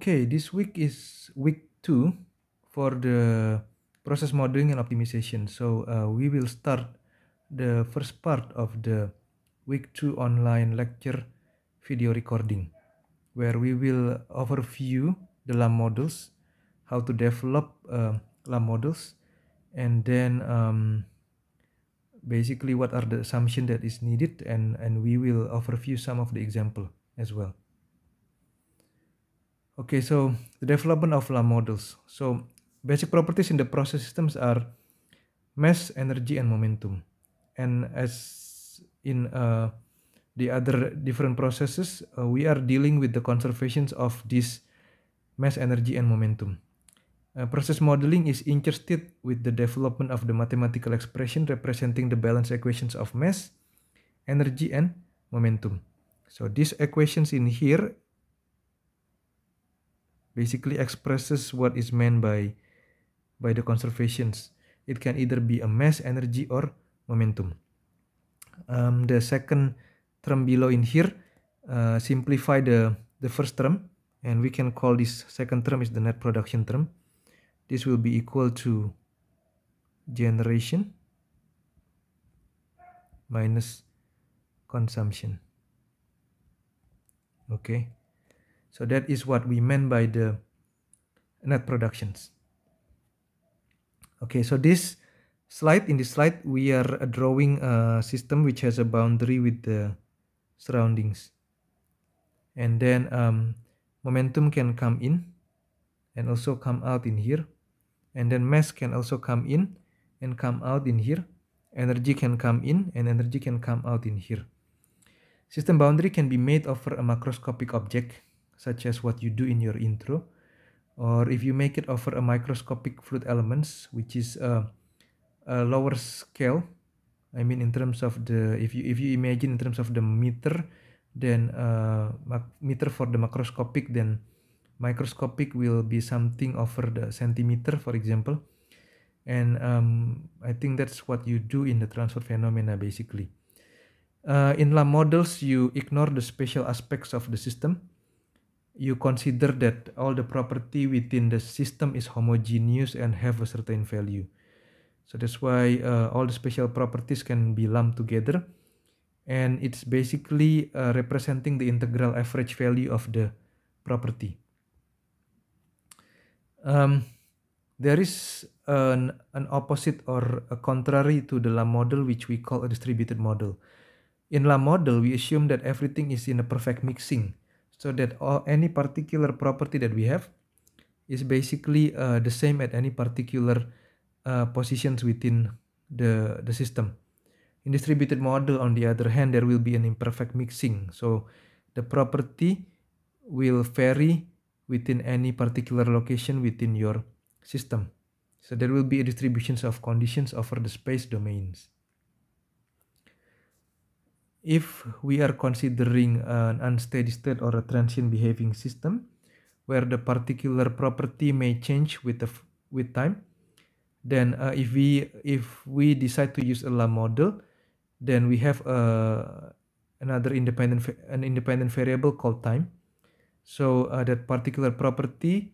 Okay, this week is week two for the process modeling and optimization. So uh, we will start the first part of the week two online lecture video recording, where we will overview the LAM models, how to develop uh, LAM models, and then um, basically what are the assumption that is needed, and and we will overview some of the example as well. Okay, so the development of LAM models. So basic properties in the process systems are mass, energy, and momentum. And as in uh, the other different processes, uh, we are dealing with the conservations of this mass, energy, and momentum. Uh, process modeling is interested with the development of the mathematical expression representing the balance equations of mass, energy, and momentum. So these equations in here basically expresses what is meant by by the conservations. It can either be a mass, energy, or momentum. Um, the second term below in here uh, simplify the, the first term and we can call this second term is the net production term. This will be equal to generation minus consumption. Okay. So that is what we meant by the net productions. Okay, so this slide, in this slide, we are drawing a system which has a boundary with the surroundings. And then um, momentum can come in and also come out in here. And then mass can also come in and come out in here. Energy can come in and energy can come out in here. System boundary can be made over a macroscopic object such as what you do in your intro, or if you make it over a microscopic fluid elements, which is a, a lower scale. I mean, in terms of the if you if you imagine in terms of the meter, then uh, meter for the macroscopic, then microscopic will be something over the centimeter, for example. And um, I think that's what you do in the transfer phenomena, basically. Uh, in lab models, you ignore the spatial aspects of the system you consider that all the property within the system is homogeneous and have a certain value. So that's why uh, all the special properties can be lumped together and it's basically uh, representing the integral average value of the property. Um, there is an, an opposite or a contrary to the La model which we call a distributed model. In La model, we assume that everything is in a perfect mixing. so that all, any particular property that we have is basically uh, the same at any particular uh, positions within the, the system. In distributed model, on the other hand, there will be an imperfect mixing. So the property will vary within any particular location within your system. So there will be a distributions of conditions over the space domains if we are considering an unsteady state or a transient behaving system where the particular property may change with the with time then uh, if we if we decide to use a la model then we have a uh, another independent an independent variable called time so uh, that particular property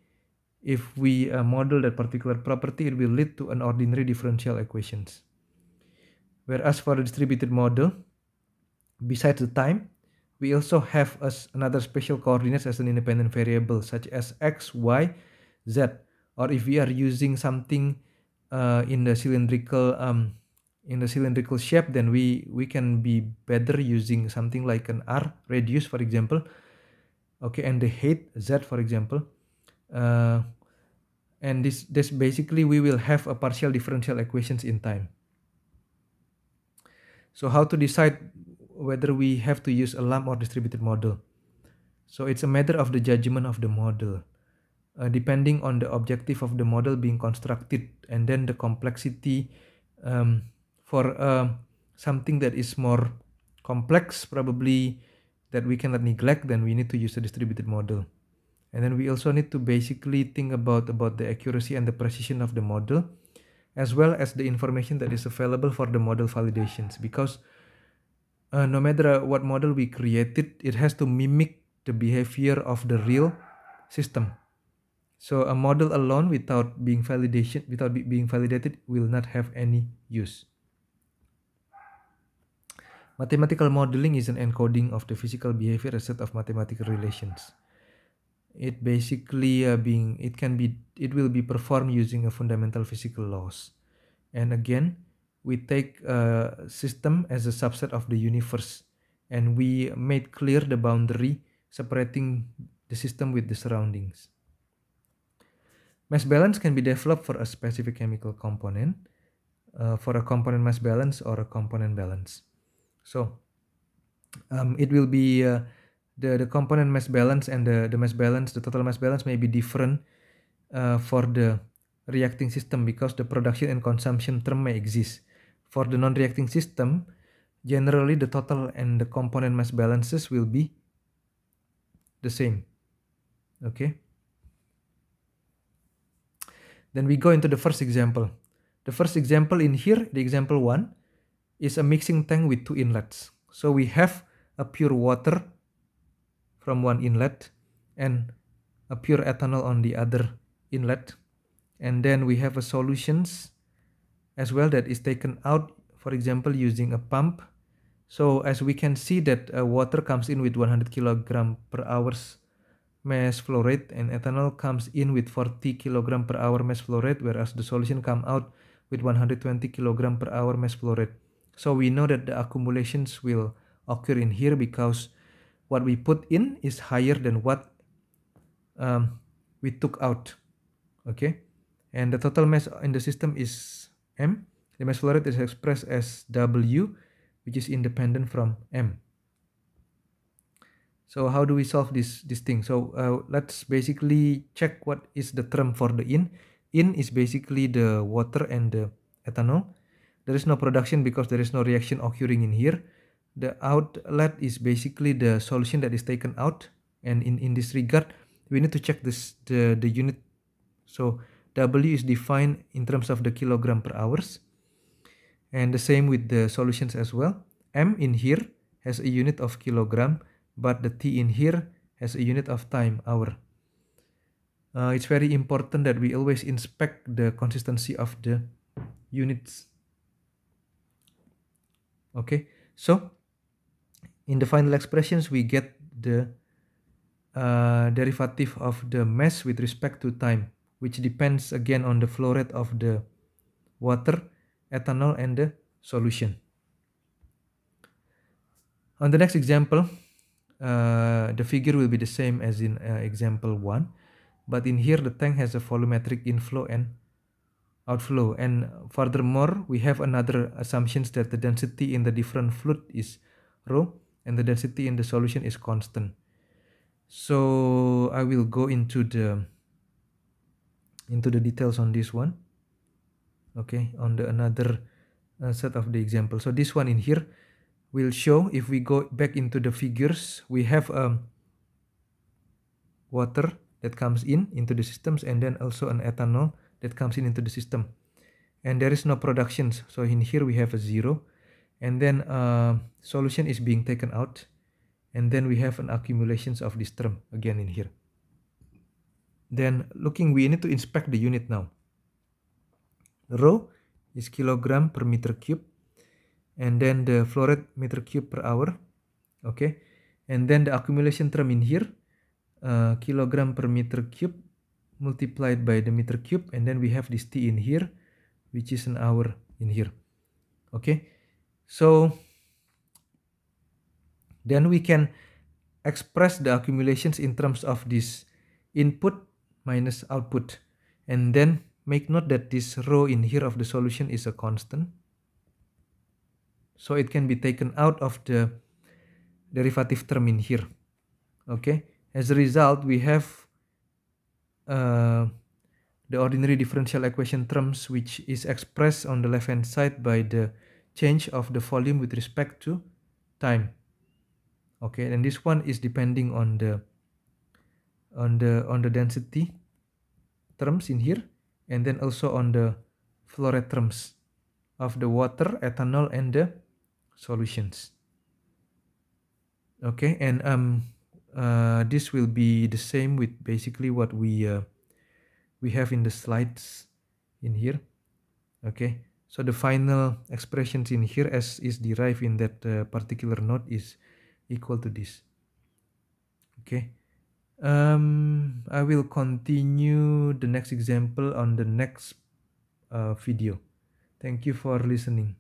if we uh, model that particular property it will lead to an ordinary differential equations whereas for a distributed model Besides the time, we also have as another special coordinates as an independent variable such as x, y, z or if we are using something uh, in the cylindrical um, in the cylindrical shape then we we can be better using something like an r radius for example okay and the height z for example uh, and this this basically we will have a partial differential equations in time so how to decide whether we have to use a lump or distributed model. So it's a matter of the judgment of the model. Uh, depending on the objective of the model being constructed and then the complexity um, for uh, something that is more complex probably that we cannot neglect then we need to use a distributed model and then we also need to basically think about about the accuracy and the precision of the model as well as the information that is available for the model validations because uh, no matter what model we created, it has to mimic the behavior of the real system. So a model alone without being validation without be being validated will not have any use. Mathematical modeling is an encoding of the physical behavior a set of mathematical relations. It basically uh, being it can be it will be performed using a fundamental physical laws. And again, we take a system as a subset of the universe and we made clear the boundary separating the system with the surroundings. Mass balance can be developed for a specific chemical component, uh, for a component mass balance or a component balance. So um, it will be uh, the, the component mass balance and the, the mass balance, the total mass balance may be different uh, for the reacting system because the production and consumption term may exist. For the non-reacting system, generally the total and the component mass balances will be the same. Okay. Then we go into the first example. The first example in here, the example 1, is a mixing tank with two inlets. So we have a pure water from one inlet and a pure ethanol on the other inlet. And then we have a solutions as well that is taken out for example using a pump so as we can see that uh, water comes in with 100 kilogram per hours mass flow rate and ethanol comes in with 40 kilogram per hour mass flow rate whereas the solution come out with 120 kilogram per hour mass flow rate so we know that the accumulations will occur in here because what we put in is higher than what um, we took out okay and the total mass in the system is M. The mass flow rate is expressed as W, which is independent from M. So how do we solve this, this thing? So uh, let's basically check what is the term for the in. In is basically the water and the ethanol. There is no production because there is no reaction occurring in here. The outlet is basically the solution that is taken out. And in, in this regard, we need to check this the, the unit. So W is defined in terms of the kilogram per hours. And the same with the solutions as well. M in here has a unit of kilogram, but the T in here has a unit of time, hour. Uh, it's very important that we always inspect the consistency of the units. Okay, so in the final expressions, we get the uh, derivative of the mass with respect to time. which depends again on the flow rate of the water, ethanol, and the solution. On the next example, uh, the figure will be the same as in uh, example one, but in here the tank has a volumetric inflow and outflow. And furthermore, we have another assumptions that the density in the different fluid is rho and the density in the solution is constant. So I will go into the into the details on this one okay on the another uh, set of the example so this one in here will show if we go back into the figures we have um, water that comes in into the systems and then also an ethanol that comes in into the system and there is no productions so in here we have a zero and then uh, solution is being taken out and then we have an accumulations of this term again in here Then looking, we need to inspect the unit now. Rho is kilogram per meter cube. And then the flow rate meter cube per hour. Okay. And then the accumulation term in here. Uh, kilogram per meter cube multiplied by the meter cube. And then we have this T in here, which is an hour in here. Okay. So then we can express the accumulations in terms of this input minus output and then make note that this row in here of the solution is a constant so it can be taken out of the derivative term in here okay as a result we have uh, the ordinary differential equation terms which is expressed on the left hand side by the change of the volume with respect to time okay and this one is depending on the on the on the density terms in here and then also on the flow rate terms of the water ethanol and the solutions okay and um uh, this will be the same with basically what we uh, we have in the slides in here okay so the final expressions in here as is derived in that uh, particular node is equal to this okay um, I will continue the next example on the next uh, video. Thank you for listening.